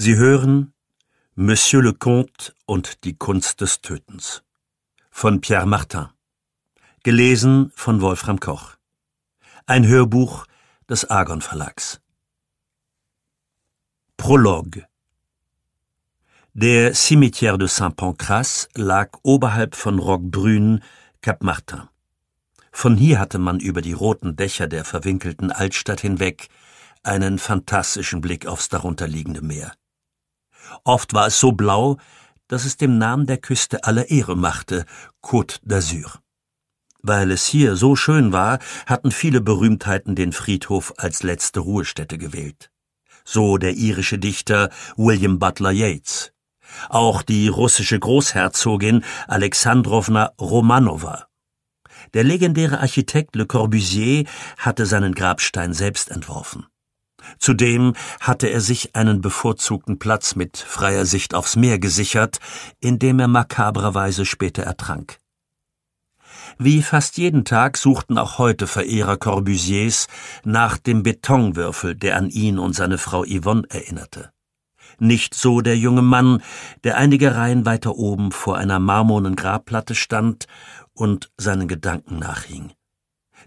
Sie hören Monsieur le Comte und die Kunst des Tötens von Pierre Martin. Gelesen von Wolfram Koch. Ein Hörbuch des Argon Verlags. Prolog Der Cimetière de Saint-Pancras lag oberhalb von Roquebrune, Cap Martin. Von hier hatte man über die roten Dächer der verwinkelten Altstadt hinweg einen fantastischen Blick aufs darunterliegende Meer. Oft war es so blau, dass es dem Namen der Küste alle Ehre machte, Côte d'Azur. Weil es hier so schön war, hatten viele Berühmtheiten den Friedhof als letzte Ruhestätte gewählt. So der irische Dichter William Butler Yeats. Auch die russische Großherzogin Alexandrowna Romanova. Der legendäre Architekt Le Corbusier hatte seinen Grabstein selbst entworfen. Zudem hatte er sich einen bevorzugten Platz mit freier Sicht aufs Meer gesichert, in dem er makabrerweise später ertrank. Wie fast jeden Tag suchten auch heute Verehrer Corbusiers nach dem Betonwürfel, der an ihn und seine Frau Yvonne erinnerte. Nicht so der junge Mann, der einige Reihen weiter oben vor einer marmornen Grabplatte stand und seinen Gedanken nachhing.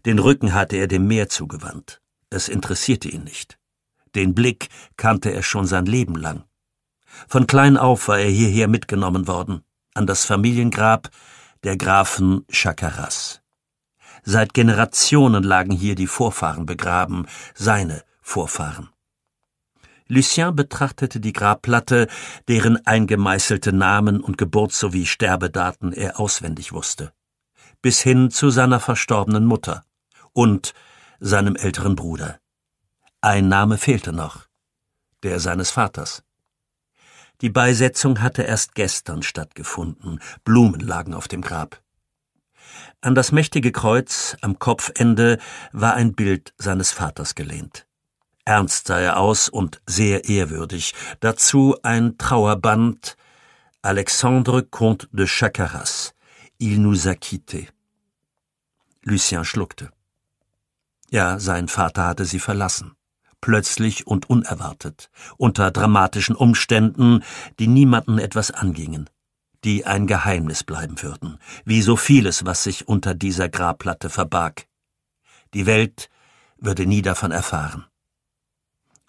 Den Rücken hatte er dem Meer zugewandt. Es interessierte ihn nicht. Den Blick kannte er schon sein Leben lang. Von klein auf war er hierher mitgenommen worden, an das Familiengrab der Grafen Chakaras. Seit Generationen lagen hier die Vorfahren begraben, seine Vorfahren. Lucien betrachtete die Grabplatte, deren eingemeißelte Namen und Geburts- sowie Sterbedaten er auswendig wusste, bis hin zu seiner verstorbenen Mutter und seinem älteren Bruder. Ein Name fehlte noch, der seines Vaters. Die Beisetzung hatte erst gestern stattgefunden, Blumen lagen auf dem Grab. An das mächtige Kreuz am Kopfende war ein Bild seines Vaters gelehnt. Ernst sah er aus und sehr ehrwürdig, dazu ein Trauerband Alexandre Comte de Chacaras, Il nous a quitté. Lucien schluckte. Ja, sein Vater hatte sie verlassen plötzlich und unerwartet, unter dramatischen Umständen, die niemanden etwas angingen, die ein Geheimnis bleiben würden, wie so vieles, was sich unter dieser Grabplatte verbarg. Die Welt würde nie davon erfahren.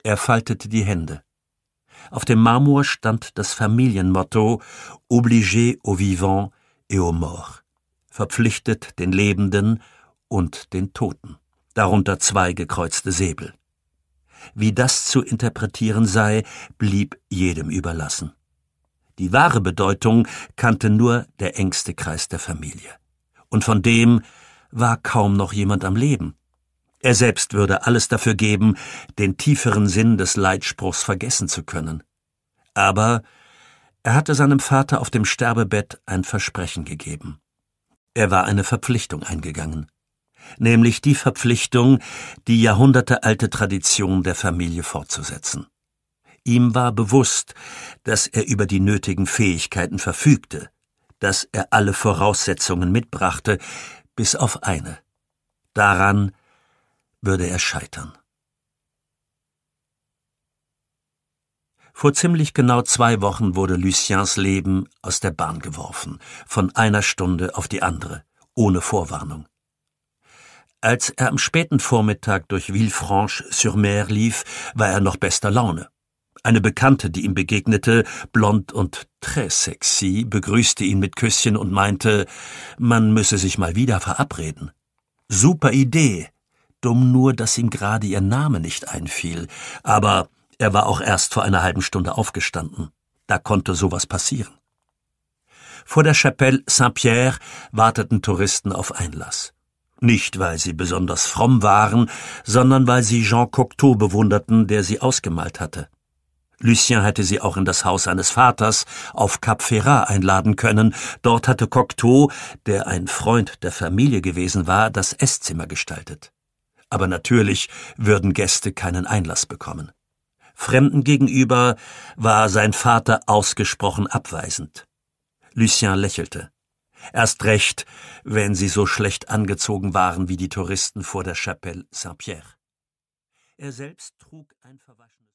Er faltete die Hände. Auf dem Marmor stand das Familienmotto Obligé au vivant et au mort, verpflichtet den Lebenden und den Toten, darunter zwei gekreuzte Säbel. Wie das zu interpretieren sei, blieb jedem überlassen. Die wahre Bedeutung kannte nur der engste Kreis der Familie. Und von dem war kaum noch jemand am Leben. Er selbst würde alles dafür geben, den tieferen Sinn des Leitspruchs vergessen zu können. Aber er hatte seinem Vater auf dem Sterbebett ein Versprechen gegeben. Er war eine Verpflichtung eingegangen nämlich die Verpflichtung, die jahrhundertealte Tradition der Familie fortzusetzen. Ihm war bewusst, dass er über die nötigen Fähigkeiten verfügte, dass er alle Voraussetzungen mitbrachte, bis auf eine. Daran würde er scheitern. Vor ziemlich genau zwei Wochen wurde Luciens Leben aus der Bahn geworfen, von einer Stunde auf die andere, ohne Vorwarnung. Als er am späten Vormittag durch Villefranche-sur-Mer lief, war er noch bester Laune. Eine Bekannte, die ihm begegnete, blond und très sexy, begrüßte ihn mit Küsschen und meinte, man müsse sich mal wieder verabreden. Super Idee. Dumm nur, dass ihm gerade ihr Name nicht einfiel. Aber er war auch erst vor einer halben Stunde aufgestanden. Da konnte sowas passieren. Vor der Chapelle Saint-Pierre warteten Touristen auf Einlass. Nicht, weil sie besonders fromm waren, sondern weil sie Jean Cocteau bewunderten, der sie ausgemalt hatte. Lucien hätte sie auch in das Haus seines Vaters auf Cap Ferrat einladen können. Dort hatte Cocteau, der ein Freund der Familie gewesen war, das Esszimmer gestaltet. Aber natürlich würden Gäste keinen Einlass bekommen. Fremden gegenüber war sein Vater ausgesprochen abweisend. Lucien lächelte. Erst recht, wenn sie so schlecht angezogen waren wie die Touristen vor der Chapelle Saint-Pierre. Er selbst trug ein verwaschenes